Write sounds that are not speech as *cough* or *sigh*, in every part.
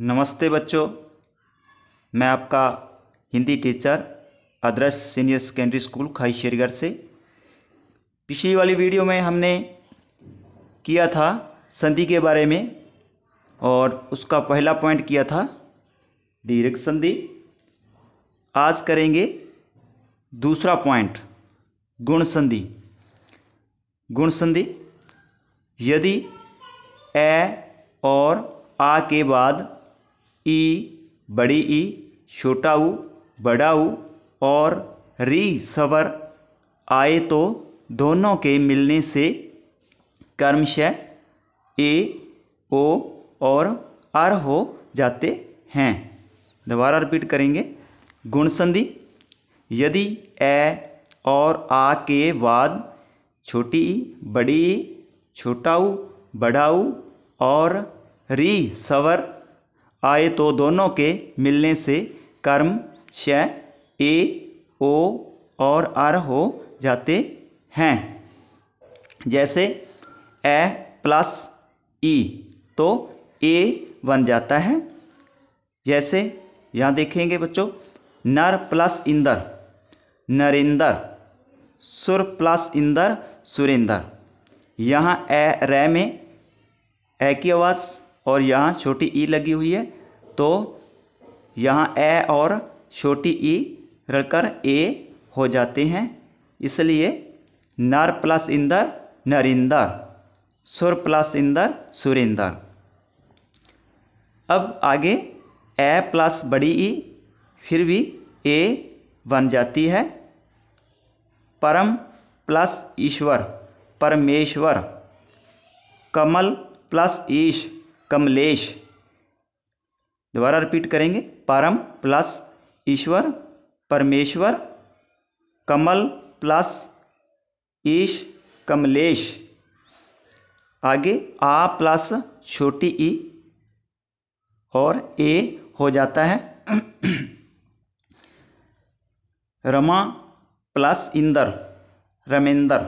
नमस्ते बच्चों मैं आपका Hindi teacher Adarsh senior secondary school Khai Shergarh से पिछली वाली वीडियो में हमने किया था संधि के बारे में और उसका पहला पॉइंट किया था दीर्घ संधि आज करेंगे दूसरा पॉइंट गुण संधि गुण संधि यदि ए और आ के बाद ई बड़ी ई छोटा ऊ बड़ा ऊ और री सवर आए तो दोनों के मिलने से कर्मशः ए ओ और आर हो जाते हैं दोबारा रिपीट करेंगे गुणसंधि यदि ए और आ के बाद छोटी ई बड़ी ई छोटाऊ बड़ाऊ और री सवर आए तो दोनों के मिलने से कर्म श ए ओ और आर हो जाते हैं जैसे ए प्लस ई तो ए बन जाता है जैसे यहाँ देखेंगे बच्चों नर प्लस इंदर नरेंदर सुर प्लस इंदर सुरेंदर यहाँ ए रे में ए की आवाज़ और यहाँ छोटी ई लगी हुई है तो यहाँ ए और छोटी ई रखकर ए हो जाते हैं इसलिए नर प्लस इंदर नरिंदर सुर प्लस इंदर सुरिंदर अब आगे ए प्लस बड़ी ई फिर भी ए बन जाती है परम प्लस ईश्वर परमेश्वर कमल प्लस ईश कमलेश दोबारा रिपीट करेंगे परम प्लस ईश्वर परमेश्वर कमल प्लस ईश कमलेश आगे आ प्लस छोटी ई और ए हो जाता है *clears throat* रमा प्लस इंदर रमेंदर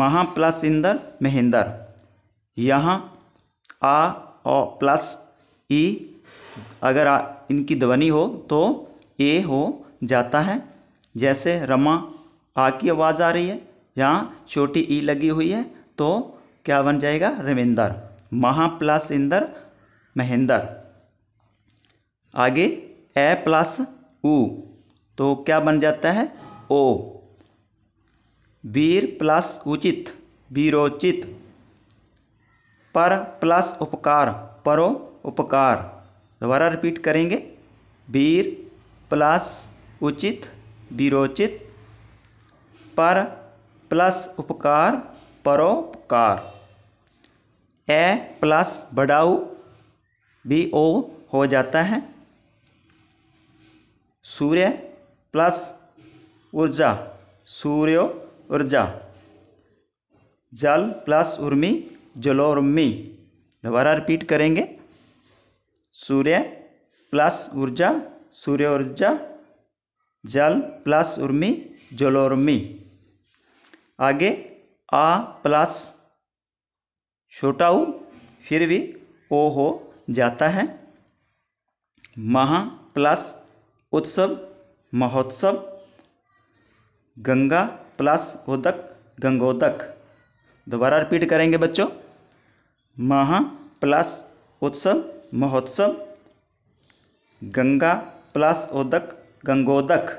महा प्लस इंदर महेंदर यहाँ आ ओ प्लस ई अगर आ, इनकी ध्वनि हो तो ए हो जाता है जैसे रमा आ की आवाज़ आ रही है यहाँ छोटी ई लगी हुई है तो क्या बन जाएगा रविंदर महा प्लस इंदर महेंद्र आगे ए प्लस ऊ तो क्या बन जाता है ओ वीर प्लस उचित वीरोचित पर प्लस उपकार परो उपकार दोबारा रिपीट करेंगे वीर प्लस उचित वीरोचित पर प्लस उपकार परोपकार ए प्लस बढ़ाऊ भी ओ हो जाता है सूर्य प्लस ऊर्जा सूर्यो ऊर्जा जल प्लस उर्मी जलोर्मी दोबारा रिपीट करेंगे सूर्य प्लस ऊर्जा सूर्य ऊर्जा जल प्लस उर्मी जलोर्मी आगे आ प्लस छोटा ऊ फिर भी ओ हो जाता है महा प्लस उत्सव महोत्सव गंगा प्लस उदक गंगोदक दोबारा रिपीट करेंगे बच्चों महा प्लस उत्सव महोत्सव गंगा प्लस ओदक गंगोदक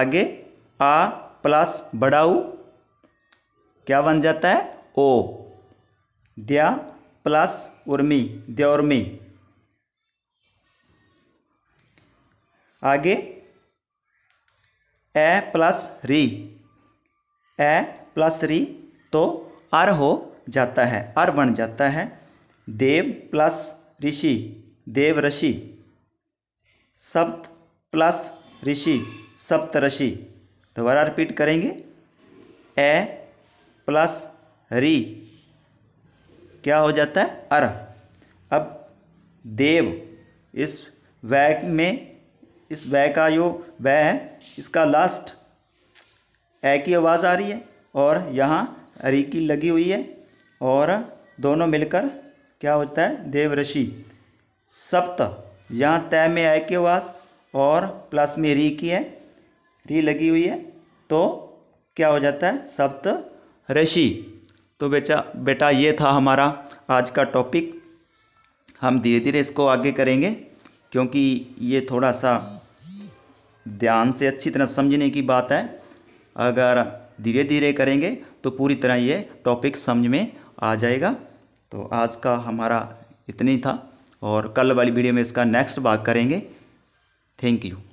आगे आ प्लस बड़ाऊ क्या बन जाता है ओ द्या प्लस उर्मी द्योर्मी आगे ए प्लस री ए प्लस री तो आर हो जाता है अर बन जाता है देव प्लस ऋषि देव ऋषि सप्त प्लस ऋषि सप्त ऋषि दोबारा रिपीट करेंगे ए प्लस री क्या हो जाता है अर अब देव इस वैग में इस वै का जो वै है इसका लास्ट ए की आवाज़ आ रही है और यहाँ हरी की लगी हुई है और दोनों मिलकर क्या होता है देवऋषि सप्त यहाँ तय में आय के वास और प्लस में री की है री लगी हुई है तो क्या हो जाता है सप्त ऋषि तो बेचा बेटा ये था हमारा आज का टॉपिक हम धीरे धीरे इसको आगे करेंगे क्योंकि ये थोड़ा सा ध्यान से अच्छी तरह समझने की बात है अगर धीरे धीरे करेंगे तो पूरी तरह ये टॉपिक समझ में आ जाएगा तो आज का हमारा इतनी था और कल वाली वीडियो में इसका नेक्स्ट बात करेंगे थैंक यू